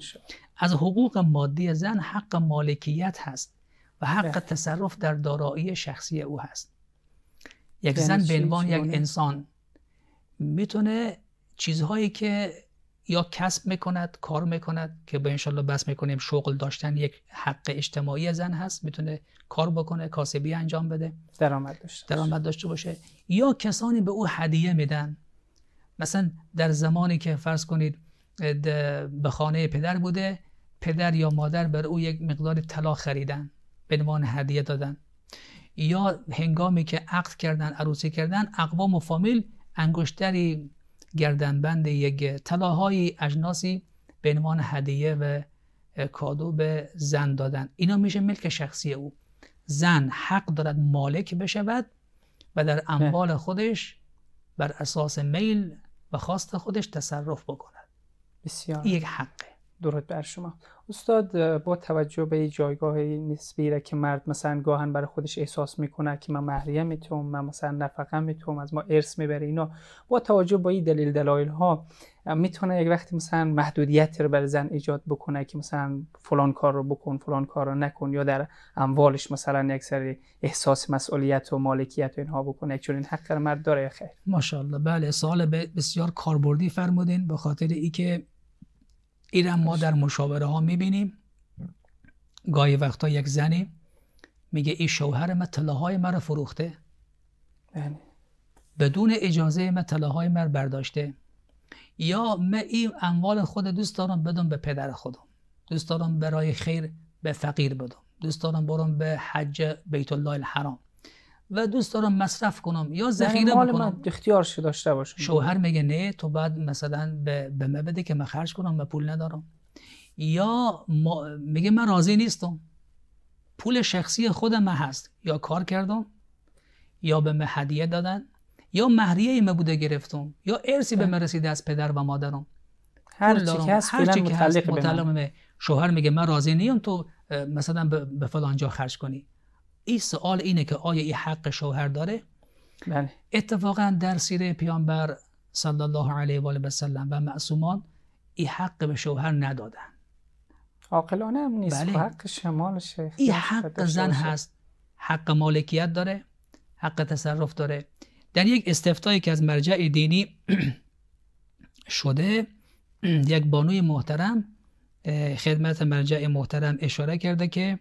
از حقوق مادی زن حق مالکیت هست و حق بله. تصرف در دارایی شخصی او هست یک یعنی زن به عنوان یک انسان میتونه چیزهایی که یا کسب میکند کار میکند که به انشالله بس میکنیم شغل داشتن یک حق اجتماعی زن هست میتونه کار بکنه کاسبی انجام بده درآمد داشته درآمد داشته باشه یا کسانی به او هدیه میدن مثلا در زمانی که فرض کنید به خانه پدر بوده پدر یا مادر بر او یک مقدار طلا خریدن به عنوان هدیه دادن یا هنگامی که عقد کردن عروسی کردن اقوام و فامیل انگشتری گردنبند یک طلاهای اجناسی به عنوان هدیه و کادو به زن دادن اینا میشه ملک شخصی او زن حق دارد مالک بشود و در اموال خودش بر اساس میل و خواست خودش تصرف بکند بسیار یک حقه درود بر شما استاد با توجه به جایگاه نسبی را که مرد مثلا گاهن برای خودش احساس میکنه که من محریه میتوم من مثلا نفقه میتوم از ما ارث میبره اینا با توجه به این دلیل دلایل ها میتونه یک وقتی مثلا محدودیت رو برای زن ایجاد بکنه که مثلا فلان کار رو بکن فلان کار رو نکن یا در اموالش مثلا یک سری احساس مسئولیت و مالکیت و اینها بکنه چون این حق مرد داره خیر ماشاءالله بله سوال بسیار کاربردی فرمودین به خاطر اینکه این ما در مشاوره ها میبینیم گاهی وقتا یک زنی میگه این شوهر من طلاهای مرا فروخته بله. بدون اجازه من طلاهای مر برداشته یا من این اموال خود دوست دارم بدم به پدر خودم دوست دارم برای خیر به فقیر بدم دوست دارم برم به حج بیت الله الحرام و دوست دارم مصرف کنم یا ذخیره بکنم من داشته باشه شوهر میگه نه تو بعد مثلا به, به من بده که من خرج کنم من پول ندارم یا میگه من راضی نیستم پول شخصی خودم هست یا کار کردم یا به من هدیه دادن یا مهریه م بوده گرفتم یا ارسی به من رسیده از پدر و مادرم هر چی که هست متعلق به شوهر میگه من راضی نیستم تو مثلا به فلان جا خرج کنی این سوال اینه که آیا این حق شوهر داره بله. اتفاقا در سیره پیامبر صلی الله علیه و آله و سلم و معصومان این حق به شوهر ندادن عاقلانه هم نیست بله. حق شمال شیخ این حق زن هست حق مالکیت داره حق تصرف داره در یک استفتایی که از مرجع دینی شده یک بانوی محترم خدمت مرجع محترم اشاره کرده که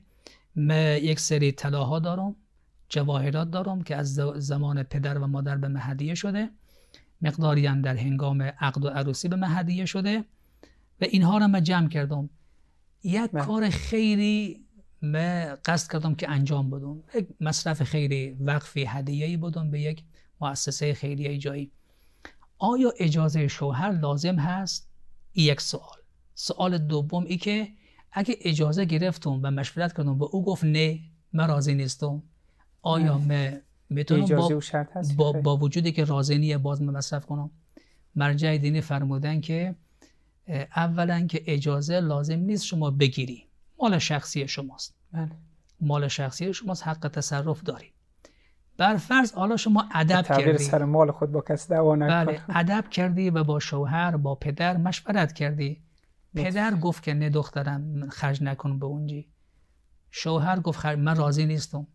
من یک سری طلاها دارم جواهرات دارم که از زمان پدر و مادر به من شده مقداری هم در هنگام عقد و عروسی به من شده و اینها رو من جمع کردم یک بله. کار خیری من قصد کردم که انجام بدم یک مصرف خیری وقفی ای بدم به یک مؤسسه خیریه جایی آیا اجازه شوهر لازم هست؟ این یک سوال سوال دوم ای که اگه اجازه گرفتم و مشورت کردم با او گفت نه من راضی نیستم آیا من میتونم با, با, با وجودی که راضی نیه باز من مصرف کنم مرجع دینی فرمودن که اولا که اجازه لازم نیست شما بگیری مال شخصی شماست بله. مال شخصی شماست حق تصرف داری بر فرض حالا شما ادب کردی سر مال خود با کس دعوا بله، ادب کردی و با شوهر با پدر مشورت کردی پدر گفت که نه دخترم خرج نکن به اونجی شوهر گفت من راضی نیستم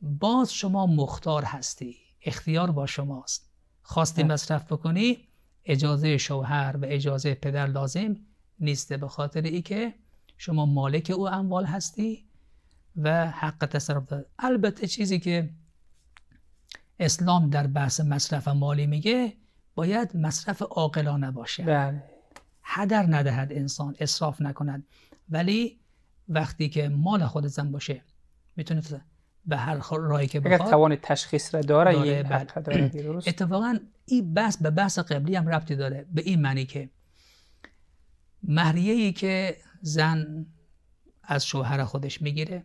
باز شما مختار هستی اختیار با شماست خواستی مصرف بکنی اجازه شوهر و اجازه پدر لازم نیسته به خاطر ای که شما مالک او اموال هستی و حق تصرف داری البته چیزی که اسلام در بحث مصرف مالی میگه باید مصرف عاقلانه باشه بله هدر ندهد انسان اصراف نکند ولی وقتی که مال خود زن باشه میتونه به هر رایی که بخواد اگر توان تشخیص را داره, داره بله. اتفاقا این بحث به بحث قبلی هم ربطی داره به این معنی که مهریه ای که زن از شوهر خودش میگیره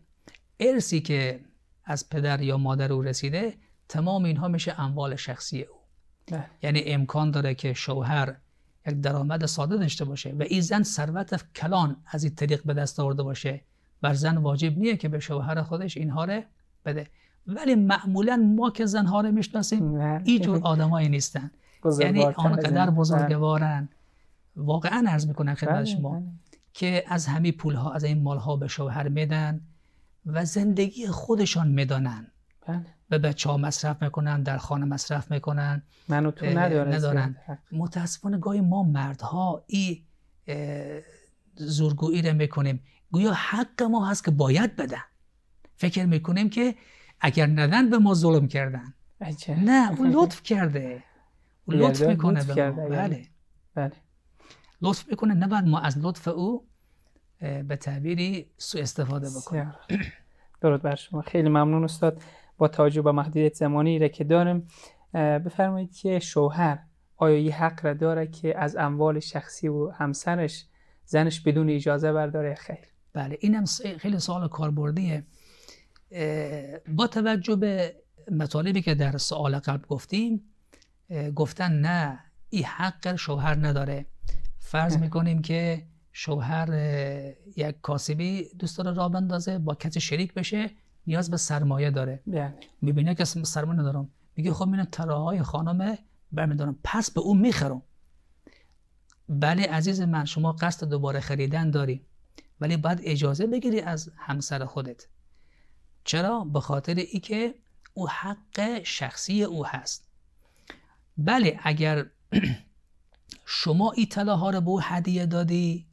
ارسی که از پدر یا مادر او رسیده تمام اینها میشه اموال شخصی او بله. یعنی امکان داره که شوهر یک درآمد ساده داشته باشه و این زن ثروت کلان از این طریق به دست آورده باشه بر زن واجب نیه که به شوهر خودش اینها رو بده ولی معمولا ما که زنها رو میشناسیم بله. اینجور آدمایی نیستن یعنی آنقدر بله. بزرگوارن واقعا عرض میکنن خدمت بله، شما که از همه پول ها از این مال ها به شوهر میدن و زندگی خودشان میدانن به بچه ها مصرف میکنن در خانه مصرف میکنن منو تو ندارن متاسفانه گاهی ما مردها ای زورگویی رو میکنیم گویا حق ما هست که باید بدن فکر میکنیم که اگر ندن به ما ظلم کردن عجب. نه اون لطف کرده اون یعنی لطف میکنه به ما. یعنی. بله. بله لطف میکنه نباید ما از لطف او به تعبیری سو استفاده بکنیم درود بر شما خیلی ممنون استاد با توجه به محدودیت زمانی را که دارم بفرمایید که شوهر آیا یه حق را داره که از اموال شخصی و همسرش زنش بدون اجازه برداره خیر بله اینم خیلی سوال کاربردیه با توجه به مطالبی که در سوال قبل گفتیم گفتن نه این حق شوهر نداره فرض میکنیم که شوهر یک کاسبی دوست داره راه بندازه با کسی شریک بشه نیاز به سرمایه داره بله. میبینه که سرمایه ندارم میگه خب من تراهای خانم برمیدارم پس به اون میخرم بله عزیز من شما قصد دوباره خریدن داری ولی باید اجازه بگیری از همسر خودت چرا به خاطر ای که او حق شخصی او هست بله اگر شما ای طلاها رو به او هدیه دادی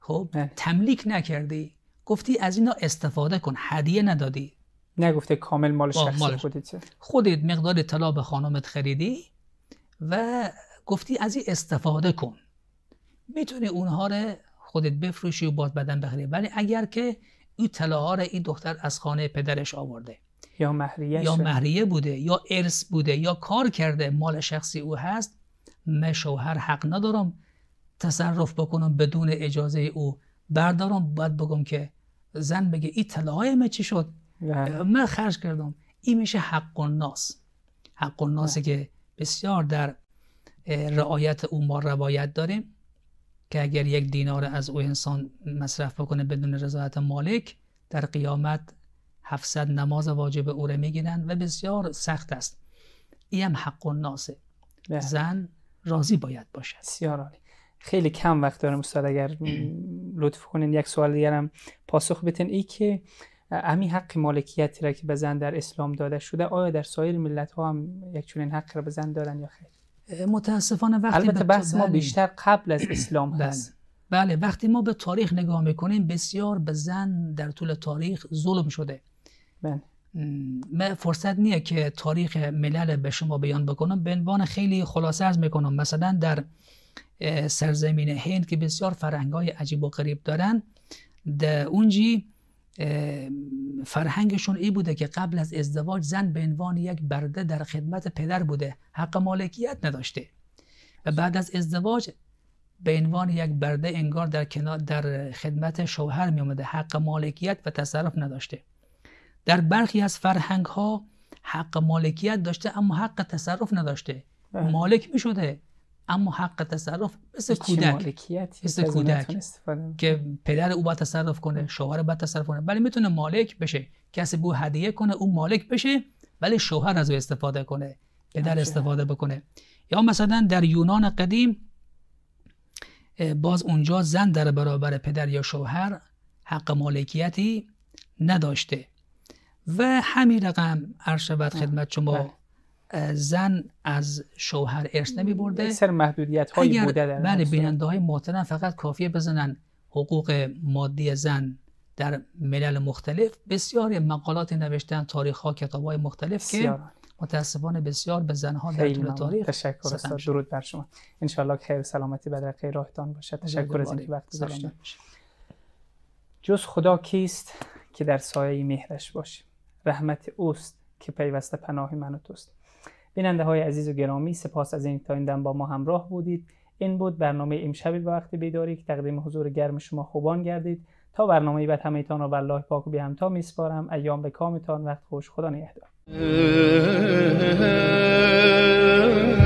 خب بله. تملیک نکردی گفتی از اینا استفاده کن هدیه ندادی نگفته کامل مال شخصی مال. خودت خودت مقدار طلا به خانمت خریدی و گفتی از این استفاده کن میتونی اونها رو خودت بفروشی و باد بدن بخری ولی اگر که این طلاها رو این دختر از خانه پدرش آورده یا مهریه یا مهریه بوده یا ارث بوده یا کار کرده مال شخصی او هست من شوهر حق ندارم تصرف بکنم بدون اجازه او بردارم باید بگم که زن بگه این طلاهای من چی شد من خرج کردم این میشه حق و ناس حق و که بسیار در رعایت او ما روایت داریم که اگر یک دینار از او انسان مصرف بکنه بدون رضایت مالک در قیامت 700 نماز واجب او را میگیرن و بسیار سخت است این هم حق و ناسه زن راضی باید باشد بسیار خیلی کم وقت دارم استاد اگر لطف کنین یک سوال دیگرم پاسخ بتین ای که امی حق مالکیتی را که به زن در اسلام داده شده آیا در سایر ملت ها هم یک چنین حق را به زن دادن یا خیر متاسفانه وقتی بحث ما بیشتر قبل از اسلام بله. هست بله وقتی ما به تاریخ نگاه میکنیم بسیار به زن در طول تاریخ ظلم شده بله. من فرصت نیه که تاریخ ملل به شما بیان بکنم به عنوان خیلی خلاصه ارز میکنم مثلا در سرزمین هند که بسیار های عجیب و غریب دارن در اونجی فرهنگشون ای بوده که قبل از ازدواج زن به عنوان یک برده در خدمت پدر بوده حق مالکیت نداشته و بعد از ازدواج به عنوان یک برده انگار در در خدمت شوهر می حق مالکیت و تصرف نداشته در برخی از فرهنگ ها حق مالکیت داشته اما حق تصرف نداشته بله. مالک می شده اما حق تصرف مثل کودک مثل کودک که پدر او باید تصرف کنه شوهر باید تصرف کنه ولی میتونه مالک بشه کسی به هدیه کنه او مالک بشه ولی شوهر از او استفاده کنه پدر استفاده بکنه یا مثلا در یونان قدیم باز اونجا زن در برابر پدر یا شوهر حق مالکیتی نداشته و همین رقم عرض شود خدمت شما بله. زن از شوهر ارث نمی برده سر محدودیت های بوده در بله بیننده های محترم فقط کافیه بزنن حقوق مادی زن در ملل مختلف بسیاری مقالات نوشتن تاریخ ها کتاب های مختلف که متاسفانه بسیار به زنها در طول تاریخ تشکر استاد درود بر شما انشالله خیر سلامتی بدر خیر راهتان باشد تشکر از اینکه وقت گذاشتید جز خدا کیست که در سایه مهرش باشه رحمت اوست که پیوسته پناه من و توست بیننده های عزیز و گرامی سپاس از این تا این با ما همراه بودید این بود برنامه امشب به وقت بیداری که تقدیم حضور گرم شما خوبان گردید تا برنامه بعد همهتان را والله پاک و بی همتا میسپارم ایام به کامتان وقت خوش خدا نگهدار